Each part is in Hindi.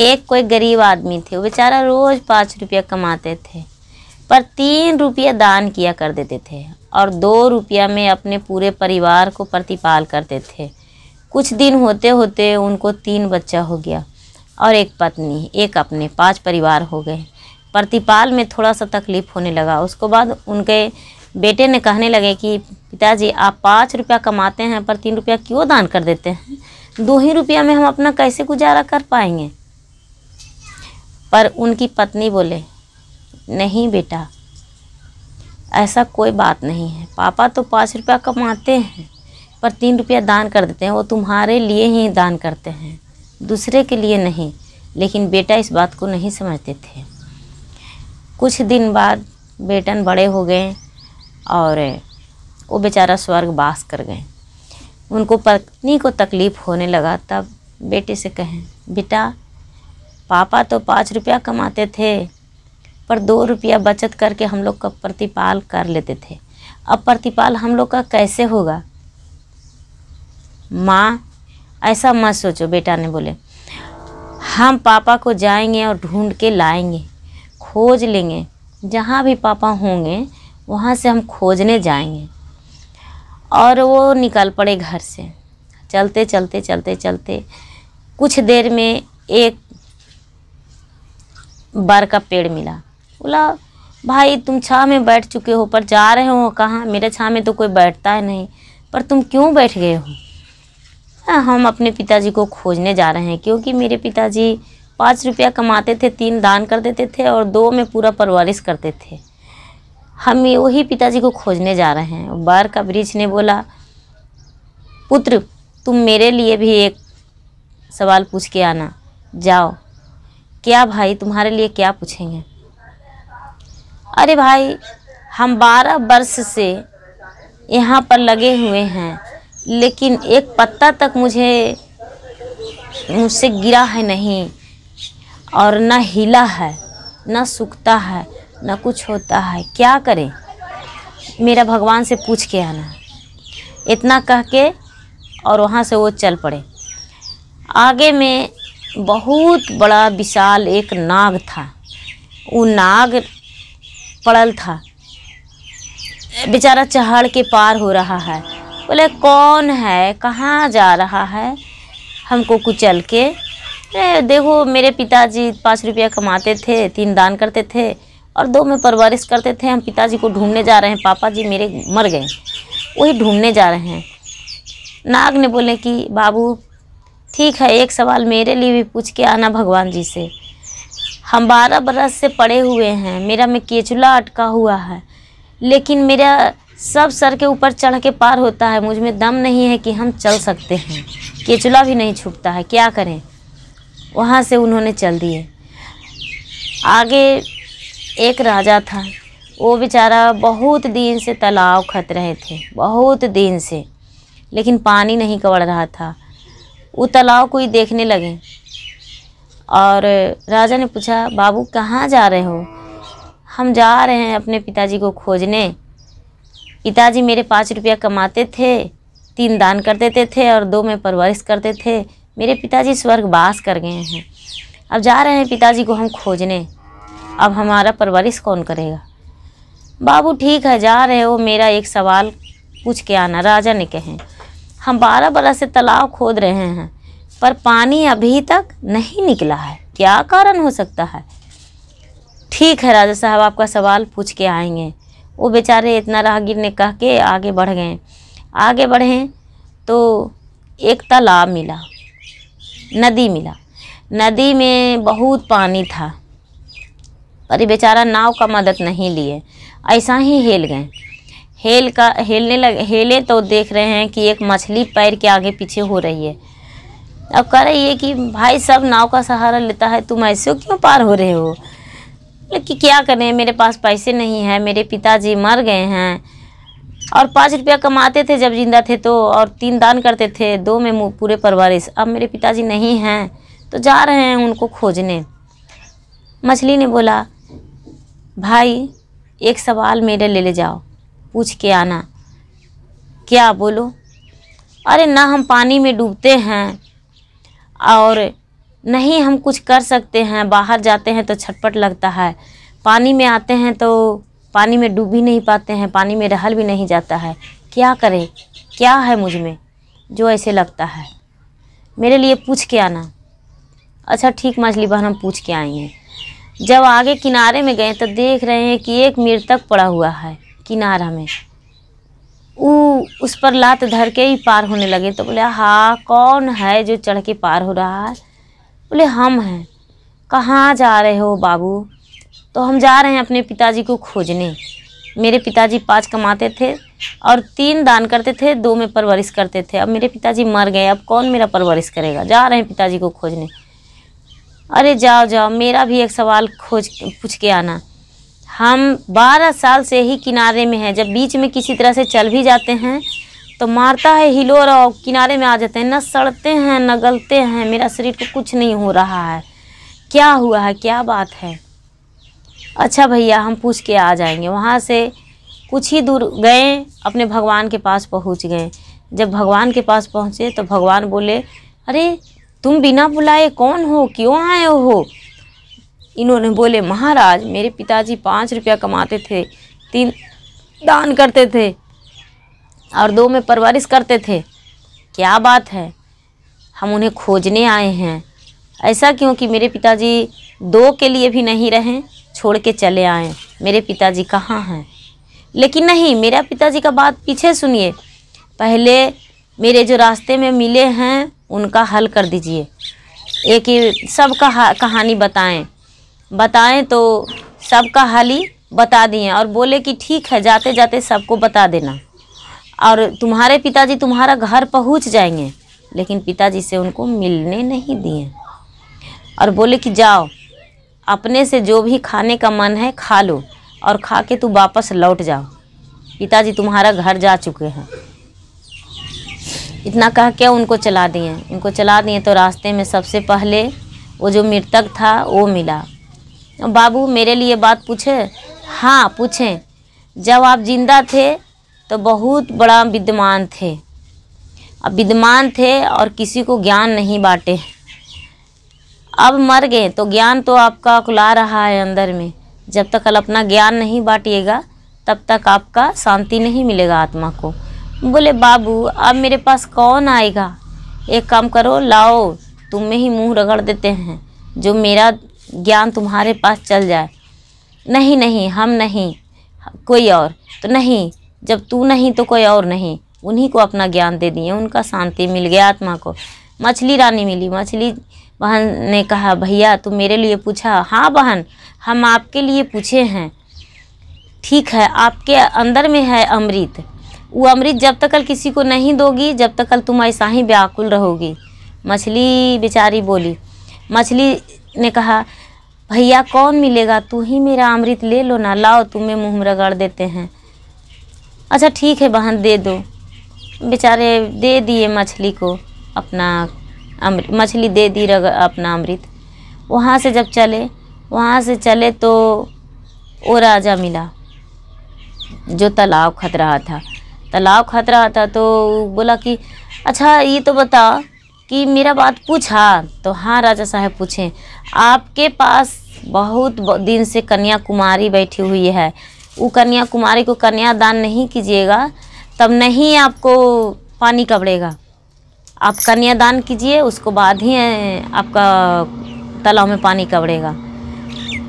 एक कोई गरीब आदमी थे वो बेचारा रोज़ पाँच रुपया कमाते थे पर तीन रुपया दान किया कर देते थे और दो रुपया में अपने पूरे परिवार को प्रतिपाल करते थे कुछ दिन होते होते उनको तीन बच्चा हो गया और एक पत्नी एक अपने पांच परिवार हो गए प्रतिपाल में थोड़ा सा तकलीफ़ होने लगा उसको बाद उनके बेटे ने कहने लगे कि पिताजी आप पाँच रुपया कमाते हैं पर तीन रुपया क्यों दान कर देते हैं दो ही रुपया में हम अपना कैसे गुजारा कर पाएंगे पर उनकी पत्नी बोले नहीं बेटा ऐसा कोई बात नहीं है पापा तो पाँच रुपया कमाते हैं पर तीन रुपया दान कर देते हैं वो तुम्हारे लिए ही दान करते हैं दूसरे के लिए नहीं लेकिन बेटा इस बात को नहीं समझते थे कुछ दिन बाद बेटन बड़े हो गए और वो बेचारा स्वर्ग बास कर गए उनको पत्नी को तकलीफ़ होने लगा तब बेटे से कहें बेटा पापा तो पाँच रुपया कमाते थे पर दो रुपया बचत करके हम लोग का प्रतिपाल कर लेते थे अब प्रतिपाल हम लोग का कैसे होगा माँ ऐसा मत सोचो बेटा ने बोले हम पापा को जाएंगे और ढूंढ के लाएंगे खोज लेंगे जहाँ भी पापा होंगे वहाँ से हम खोजने जाएंगे और वो निकल पड़े घर से चलते चलते चलते चलते कुछ देर में एक बर का पेड़ मिला बोला भाई तुम छा में बैठ चुके हो पर जा रहे हो कहाँ मेरे छा में तो कोई बैठता है नहीं पर तुम क्यों बैठ गए हो हाँ, हम अपने पिताजी को खोजने जा रहे हैं क्योंकि मेरे पिताजी पाँच रुपया कमाते थे तीन दान कर देते थे और दो में पूरा परवरिश करते थे हम वही पिताजी को खोजने जा रहे हैं बार का वृक्ष ने बोला पुत्र तुम मेरे लिए भी एक सवाल पूछ के आना जाओ क्या भाई तुम्हारे लिए क्या पूछेंगे अरे भाई हम बारह वर्ष से यहाँ पर लगे हुए हैं लेकिन एक पत्ता तक मुझे मुझसे गिरा है नहीं और न हिला है न सूखता है न कुछ होता है क्या करें मेरा भगवान से पूछ के आना इतना कह के और वहाँ से वो चल पड़े आगे में बहुत बड़ा विशाल एक नाग था वो नाग पड़ल था बेचारा चढ़ के पार हो रहा है बोले कौन है कहाँ जा रहा है हमको कुचल के अरे देखो मेरे पिताजी पाँच रुपया कमाते थे तीन दान करते थे और दो में परवरिश करते थे हम पिताजी को ढूंढने जा रहे हैं पापा जी मेरे मर गए वही ढूंढने जा रहे हैं नाग ने बोले कि बाबू ठीक है एक सवाल मेरे लिए भी पूछ के आना भगवान जी से हम बारह बरस से पड़े हुए हैं मेरा में केचुला अटका हुआ है लेकिन मेरा सब सर के ऊपर चढ़ के पार होता है मुझ में दम नहीं है कि हम चल सकते हैं केचुला भी नहीं छूटता है क्या करें वहाँ से उन्होंने चल दिए आगे एक राजा था वो बेचारा बहुत दिन से तालाब खत रहे थे बहुत दिन से लेकिन पानी नहीं कवड़ रहा था वो तालाब को ही देखने लगे और राजा ने पूछा बाबू कहाँ जा रहे हो हम जा रहे हैं अपने पिताजी को खोजने पिताजी मेरे पाँच रुपया कमाते थे तीन दान कर देते थे और दो में परवरिश करते थे मेरे पिताजी स्वर्गवास कर गए हैं अब जा रहे हैं पिताजी को हम खोजने अब हमारा परवरिश कौन करेगा बाबू ठीक है जा रहे हो मेरा एक सवाल पूछ के आना राजा ने कहें हम बारह बरस से तालाब खोद रहे हैं पर पानी अभी तक नहीं निकला है क्या कारण हो सकता है ठीक है राजा साहब आपका सवाल पूछ के आएंगे वो बेचारे इतना राहगीर ने कह के आगे बढ़ गए आगे बढ़े तो एक तालाब मिला नदी मिला नदी में बहुत पानी था पर बेचारा नाव का मदद नहीं लिए ऐसा ही हेल गए हेल का हेलने लगे हेले तो देख रहे हैं कि एक मछली पैर के आगे पीछे हो रही है अब कह रही है कि भाई सब नाव का सहारा लेता है तुम ऐसे क्यों पार हो रहे हो कि क्या करें मेरे पास पैसे नहीं है मेरे पिताजी मर गए हैं और पाँच रुपया कमाते थे जब जिंदा थे तो और तीन दान करते थे दो में पूरे परिवार अब मेरे पिताजी नहीं हैं तो जा रहे हैं उनको खोजने मछली ने बोला भाई एक सवाल मेरे ले ले जाओ पूछ के आना क्या बोलो अरे ना हम पानी में डूबते हैं और नहीं हम कुछ कर सकते हैं बाहर जाते हैं तो छटपट लगता है पानी में आते हैं तो पानी में डूब ही नहीं पाते हैं पानी में रहल भी नहीं जाता है क्या करें क्या है मुझ में जो ऐसे लगता है मेरे लिए पूछ के आना अच्छा ठीक मछली बहन हम पूछ के आएंगे जब आगे किनारे में गए तो देख रहे हैं कि एक मृतक पड़ा हुआ है किनारा में वो उस पर लात धर के ही पार होने लगे तो बोले हाँ कौन है जो चढ़ के पार हो रहा है बोले हम हैं कहाँ जा रहे हो बाबू तो हम जा रहे हैं अपने पिताजी को खोजने मेरे पिताजी पाँच कमाते थे और तीन दान करते थे दो में परवरिश करते थे अब मेरे पिताजी मर गए अब कौन मेरा परवरिश करेगा जा रहे हैं पिताजी को खोजने अरे जाओ जाओ मेरा भी एक सवाल खोज पूछ के आना हम 12 साल से ही किनारे में हैं जब बीच में किसी तरह से चल भी जाते हैं तो मारता है हिलो और किनारे में आ जाते हैं न सड़ते हैं न गलते हैं मेरा शरीर को कुछ नहीं हो रहा है क्या हुआ है क्या बात है अच्छा भैया हम पूछ के आ जाएंगे वहाँ से कुछ ही दूर गए अपने भगवान के पास पहुँच गए जब भगवान के पास पहुँचे तो भगवान बोले अरे तुम बिना बुलाए कौन हो क्यों आए हो इन्होंने बोले महाराज मेरे पिताजी पाँच रुपया कमाते थे तीन दान करते थे और दो में परवरिश करते थे क्या बात है हम उन्हें खोजने आए हैं ऐसा क्यों कि मेरे पिताजी दो के लिए भी नहीं रहें छोड़ के चले आए मेरे पिताजी कहाँ हैं लेकिन नहीं मेरा पिताजी का बात पीछे सुनिए पहले मेरे जो रास्ते में मिले हैं उनका हल कर दीजिए एक ही कहा कहानी बताएं बताएं तो सबका हाल ही बता दिए और बोले कि ठीक है जाते जाते सबको बता देना और तुम्हारे पिताजी तुम्हारा घर पहुंच जाएंगे लेकिन पिताजी से उनको मिलने नहीं दिए और बोले कि जाओ अपने से जो भी खाने का मन है खा लो और खा के तू वापस लौट जाओ पिताजी तुम्हारा घर जा चुके हैं इतना कह के उनको चला दिए उनको चला दिए तो रास्ते में सबसे पहले वो जो मृतक था वो मिला बाबू मेरे लिए बात पूछे हाँ पूछें जब आप जिंदा थे तो बहुत बड़ा विद्वान थे अब विद्वान थे और किसी को ज्ञान नहीं बांटे अब मर गए तो ज्ञान तो आपका खुला रहा है अंदर में जब तक अपना ज्ञान नहीं बांटिएगा तब तक आपका शांति नहीं मिलेगा आत्मा को बोले बाबू अब मेरे पास कौन आएगा एक काम करो लाओ तुम में ही मुंह रगड़ देते हैं जो मेरा ज्ञान तुम्हारे पास चल जाए नहीं नहीं हम नहीं कोई और तो नहीं जब तू नहीं तो कोई और नहीं उन्हीं को अपना ज्ञान दे दिए उनका शांति मिल गया आत्मा को मछली रानी मिली मछली बहन ने कहा भैया तुम मेरे लिए पूछा हाँ बहन हम आपके लिए पूछे हैं ठीक है आपके अंदर में है अमृत वो अमृत जब तक कल किसी को नहीं दोगी जब तक कल तुम ऐसा ही व्याकुल रहोगी मछली बेचारी बोली मछली ने कहा भैया कौन मिलेगा तू ही मेरा अमृत ले लो ना लाओ तुम्हें मुँह रगड़ देते हैं अच्छा ठीक है बहन दे दो बेचारे दे दिए मछली को अपना अमृत मछली दे दी रग अपना अमृत वहाँ से जब चले वहाँ से चले तो वो राजा मिला जो तालाब खत रहा था तालाब खत रहा था तो बोला कि अच्छा ये तो बता कि मेरा बात पूछा तो हाँ राजा साहब पूछें आपके पास बहुत दिन से कन्या कुमारी बैठी हुई है वो कन्या कुमारी को कन्यादान नहीं कीजिएगा तब नहीं आपको पानी कबड़ेगा आप कन्यादान कीजिए उसको बाद ही आपका तालाब में पानी कबड़ेगा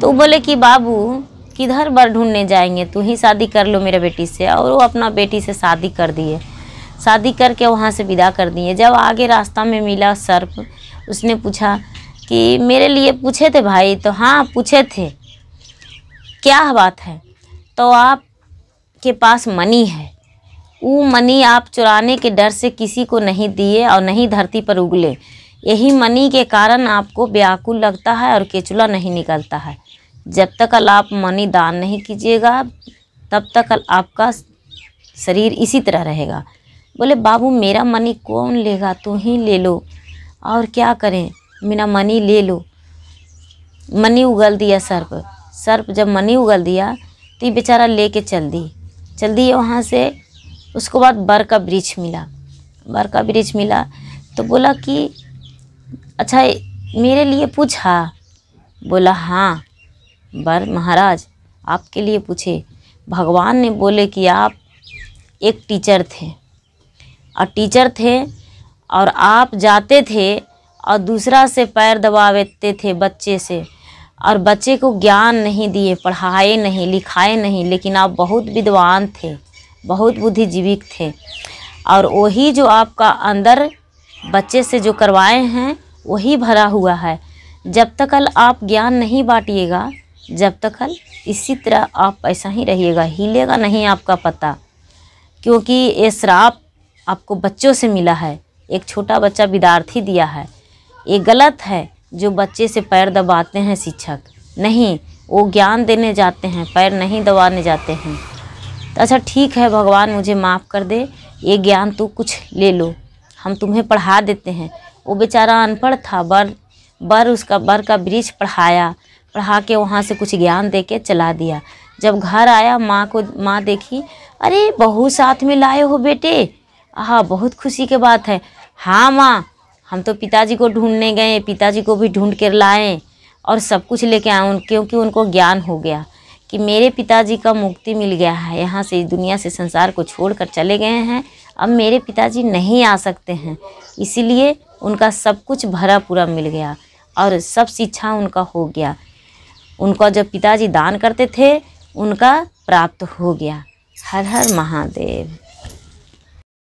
तो बोले कि बाबू किधर बर ढूंढने जाएंगे तू ही शादी कर लो मेरे बेटी से और वो अपना बेटी से शादी कर दिए शादी करके वहाँ से विदा कर दिए जब आगे रास्ता में मिला सर्प उसने पूछा कि मेरे लिए पूछे थे भाई तो हाँ पूछे थे क्या बात है तो आप के पास मनी है वो मनी आप चुराने के डर से किसी को नहीं दिए और नहीं धरती पर उगले यही मनी के कारण आपको व्याकुल लगता है और केचुला नहीं निकलता है जब तक आप मनी दान नहीं कीजिएगा तब तक आपका शरीर इसी तरह रहेगा बोले बाबू मेरा मनी कौन लेगा तू ही ले लो और क्या करें मेरा मनी ले लो मनी उगल दिया सर्प सर्प जब मनी उगल दिया तो ये बेचारा लेके चल दी चल दिए वहाँ से उसको बाद बर का वृक्ष मिला बर का वृक्ष मिला तो बोला कि अच्छा मेरे लिए पूछा हाँ। बोला हाँ बर महाराज आपके लिए पूछे भगवान ने बोले कि आप एक टीचर थे और टीचर थे और आप जाते थे और दूसरा से पैर देते थे बच्चे से और बच्चे को ज्ञान नहीं दिए पढ़ाए नहीं लिखाए नहीं लेकिन आप बहुत विद्वान थे बहुत बुद्धिजीविक थे और वही जो आपका अंदर बच्चे से जो करवाए हैं वही भरा हुआ है जब तक कल आप ज्ञान नहीं बांटिएगा जब तक कल इसी तरह आप ऐसा ही रहिएगा हिलेगा नहीं आपका पता क्योंकि ये श्राप आपको बच्चों से मिला है एक छोटा बच्चा विद्यार्थी दिया है ये गलत है जो बच्चे से पैर दबाते हैं शिक्षक नहीं वो ज्ञान देने जाते हैं पैर नहीं दबाने जाते हैं तो अच्छा ठीक है भगवान मुझे माफ़ कर दे ये ज्ञान तू तो कुछ ले लो हम तुम्हें पढ़ा देते हैं वो बेचारा अनपढ़ था बर बर उसका बर का वृक्ष पढ़ाया पढ़ा के वहाँ से कुछ ज्ञान दे के चला दिया जब घर आया माँ को माँ देखी अरे बहू साथ में लाए हो बेटे हाँ बहुत खुशी के बात है हाँ माँ हम तो पिताजी को ढूंढने गए पिताजी को भी ढूंढ कर लाए और सब कुछ लेके आए क्योंकि उनको ज्ञान हो गया कि मेरे पिताजी का मुक्ति मिल गया है यहाँ से इस दुनिया से संसार को छोड़कर चले गए हैं अब मेरे पिताजी नहीं आ सकते हैं इसीलिए उनका सब कुछ भरा पूरा मिल गया और सब शिक्षा उनका हो गया उनका जब पिताजी दान करते थे उनका प्राप्त हो गया हर हर महादेव